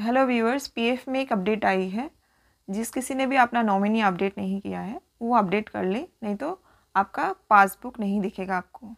hello viewers PF में एक update आई है जिस किसी ने भी अपना नॉमिनी अपडेट नहीं किया है वो अपडेट कर ले नहीं तो आपका पासबुक नहीं दिखेगा आपको